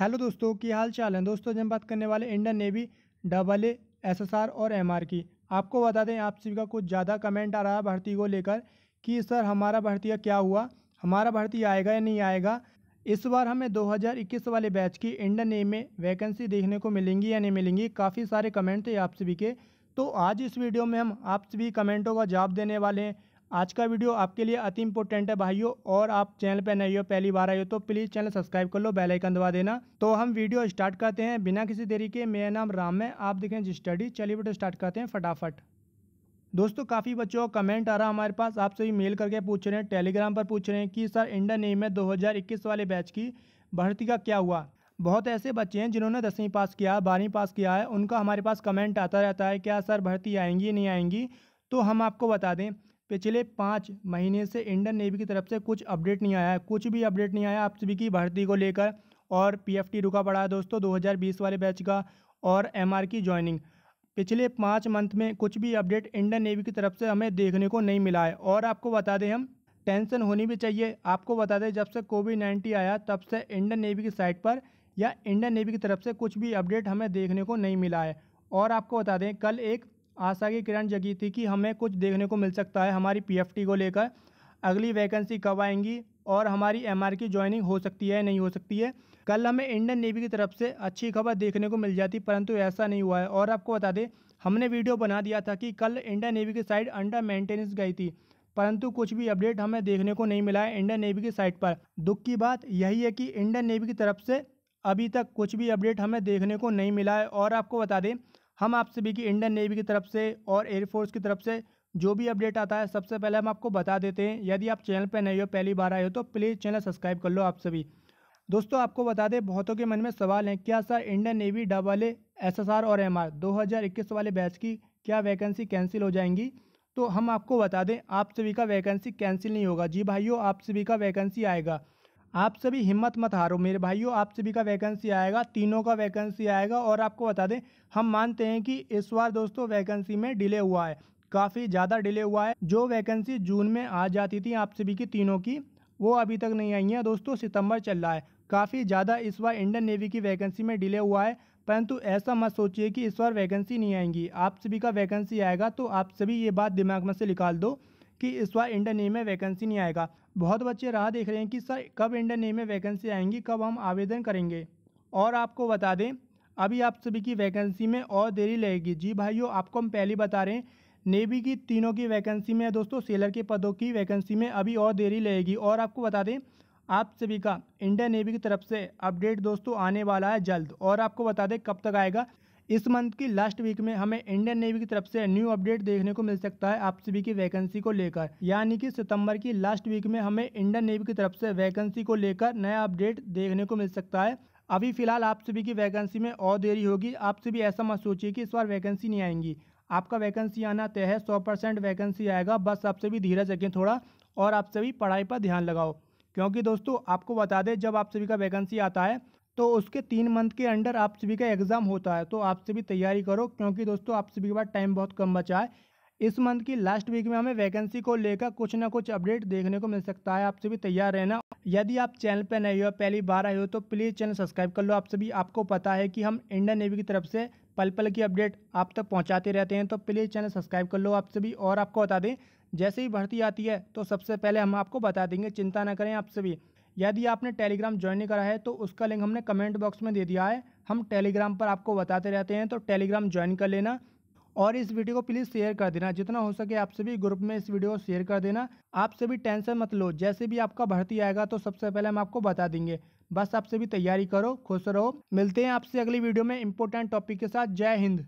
hello दोस्तों की हाल चाल है दोस्तों जब हम बात करने वाले Indian Navy double A R और आर की आपको बता दें आप सभी का कुछ ज़्यादा कमेंट आ रहा है भर्ती को लेकर कि सर हमारा भर्ती का क्या हुआ हमारा भर्ती आएगा या नहीं आएगा इस बार हमें 2021 वाले बैच की इंडियन नेवी में वैकेंसी देखने को मिलेंगी या नहीं मिलेंगी काफ़ी सारे कमेंट थे आप सभी के तो आज इस वीडियो में हम आप सभी कमेंटों का जवाब देने वाले हैं आज का वीडियो आपके लिए अति इम्पोर्टेंट है भाइयों और आप चैनल पर नहीं हो पहली बार आए हो तो प्लीज़ चैनल सब्सक्राइब कर लो बेल आइकन दबा देना तो हम वीडियो स्टार्ट करते हैं बिना किसी देरी के मेरा नाम राम है आप देखें जी स्टडी चलिए वीडियो स्टार्ट करते हैं फटाफट दोस्तों काफ़ी बच्चों का कमेंट आ रहा हमारे पास आपसे सभी मेल करके पूछ रहे हैं टेलीग्राम पर पूछ रहे हैं कि सर इंडियन नेम में इक्कीस वाले बैच की भर्ती का क्या हुआ बहुत ऐसे बच्चे हैं जिन्होंने दसवीं पास किया बारहवीं पास किया है उनका हमारे पास कमेंट आता रहता है क्या सर भर्ती आएंगी नहीं आएंगी तो हम आपको बता दें पिछले पाँच महीने से इंडियन नेवी की तरफ से कुछ अपडेट नहीं आया है कुछ भी अपडेट नहीं आया आप सभी की भर्ती को लेकर और पीएफटी रुका पड़ा है दोस्तों 2020 वाले बैच का और एमआर की ज्वाइनिंग पिछले पाँच मंथ में कुछ भी अपडेट इंडियन नेवी की तरफ से हमें देखने को नहीं मिला है और आपको बता दें हम टेंशन होनी भी चाहिए आपको बता दें जब से कोविड नाइन्टीन आया तब से इंडियन नेवी की साइट पर या इंडियन नेवी की तरफ से कुछ भी अपडेट हमें देखने को नहीं मिला है और आपको बता दें कल एक आशा की किरण जगी थी कि हमें कुछ देखने को मिल सकता है हमारी पीएफटी को लेकर अगली वैकेंसी कब आएंगी और हमारी एम की ज्वाइनिंग हो सकती है नहीं हो सकती है कल हमें इंडियन नेवी की तरफ से अच्छी खबर देखने को मिल जाती परंतु ऐसा नहीं हुआ है और आपको बता दें हमने वीडियो बना दिया था कि कल इंडियन नेवी की साइट अंडर मेंटेनेंस गई थी परंतु कुछ भी अपडेट हमें देखने को नहीं मिला है इंडियन नेवी की साइट पर दुख की बात यही है कि इंडियन नेवी की तरफ से अभी तक कुछ भी अपडेट हमें देखने को नहीं मिला है और आपको बता दें हम आप सभी की इंडियन नेवी की तरफ से और एयरफोर्स की तरफ से जो भी अपडेट आता है सबसे पहले हम आपको बता देते हैं यदि आप चैनल पर नहीं हो पहली बार आए हो तो प्लीज़ चैनल सब्सक्राइब कर लो आप सभी दोस्तों आपको बता दें बहुतों के मन में सवाल हैं क्या sir Indian Navy double A S S R और एम आर दो हज़ार इक्कीस वाले बैच की क्या वैकेंसी कैंसिल हो जाएंगी तो हम आपको बता दें आप सभी का वैकेंसी कैंसिल नहीं होगा जी भाइयों आप सभी का वैकेंसी आएगा आप सभी हिम्मत मत हारो मेरे भाइयों आप सभी का वैकेंसी आएगा तीनों का वैकेंसी आएगा और आपको बता दें हम मानते हैं कि इस बार दोस्तों वैकेंसी में डिले हुआ है काफ़ी ज़्यादा डिले हुआ है जो वैकेंसी जून में आ जाती थी आप सभी की तीनों की वो अभी तक नहीं आई हैं दोस्तों सितंबर चल रहा है काफ़ी ज़्यादा इस बार इंडियन नेवी की वैकेंसी में डिले हुआ है परंतु ऐसा मत सोचिए कि इस बार वैकेंसी नहीं आएंगी आप सभी का वैकेंसी आएगा तो आप सभी ये बात दिमाग में से निकाल दो कि इस बार इंडियन नेवी में वैकेंसी नहीं आएगा बहुत बच्चे राह देख रहे हैं कि सर कब इंडियन नेवी में वैकेंसी आएंगी कब हम आवेदन करेंगे और आपको बता दें अभी आप सभी की वैकेंसी में और देरी लगेगी जी भाइयों आपको हम पहले बता रहे हैं नेवी की तीनों की वैकेंसी में दोस्तों सेलर के पदों की वैकेंसी में अभी और देरी लगेगी और आपको बता दें आप सभी का इंडियन नेवी की तरफ से अपडेट दोस्तों आने वाला है जल्द और आपको बता दें कब तक आएगा इस मंथ की लास्ट वीक में हमें इंडियन नेवी की तरफ से न्यू अपडेट देखने को मिल सकता है आप सभी की वैकेंसी को लेकर यानी कि सितंबर की लास्ट वीक में हमें इंडियन नेवी की तरफ से वैकेंसी को लेकर नया अपडेट देखने को मिल सकता है अभी फिलहाल आप सभी की वैकेंसी में और देरी होगी आप सभी ऐसा मत सोचिए कि इस बार वैकेंसी नहीं आएंगी आपका वैकेंसी आना तय है सौ परसेंट वैकेंसी आएगा बस आप सभी धीरज रखें थोड़ा और आप सभी पढ़ाई पर ध्यान लगाओ क्योंकि दोस्तों आपको बता दें जब आप सभी का वैकेंसी आता है तो उसके तीन मंथ के अंडर आप सभी का एग्ज़ाम होता है तो आप सभी तैयारी करो क्योंकि दोस्तों आप सभी के पास टाइम बहुत कम बचा है इस मंथ की लास्ट वीक में हमें वैकेंसी को लेकर कुछ ना कुछ अपडेट देखने को मिल सकता है आप सभी तैयार रहना यदि आप चैनल पर नए हो पहली बार आए हो तो प्लीज़ चैनल सब्सक्राइब कर लो आप सभी आपको पता है कि हम इंडियन नेवी की तरफ से पल पल की अपडेट आप तक पहुंचाते रहते हैं तो प्लीज़ चैनल सब्सक्राइब कर लो आप सभी और आपको बता दें जैसे ही भर्ती आती है तो सबसे पहले हम आपको बता देंगे चिंता ना करें आप सभी यदि आपने टेलीग्राम ज्वाइन नहीं करा है तो उसका लिंक हमने कमेंट बॉक्स में दे दिया है हम टेलीग्राम पर आपको बताते रहते हैं तो टेलीग्राम ज्वाइन कर लेना और इस वीडियो को प्लीज़ शेयर कर देना जितना हो सके आप सभी ग्रुप में इस वीडियो को शेयर कर देना आप सभी टेंशन मत लो जैसे भी आपका भर्ती आएगा तो सबसे पहले हम आपको बता देंगे बस आप सभी तैयारी करो खुश रहो मिलते हैं आपसे अगली वीडियो में इंपॉर्टेंट टॉपिक के साथ जय हिंद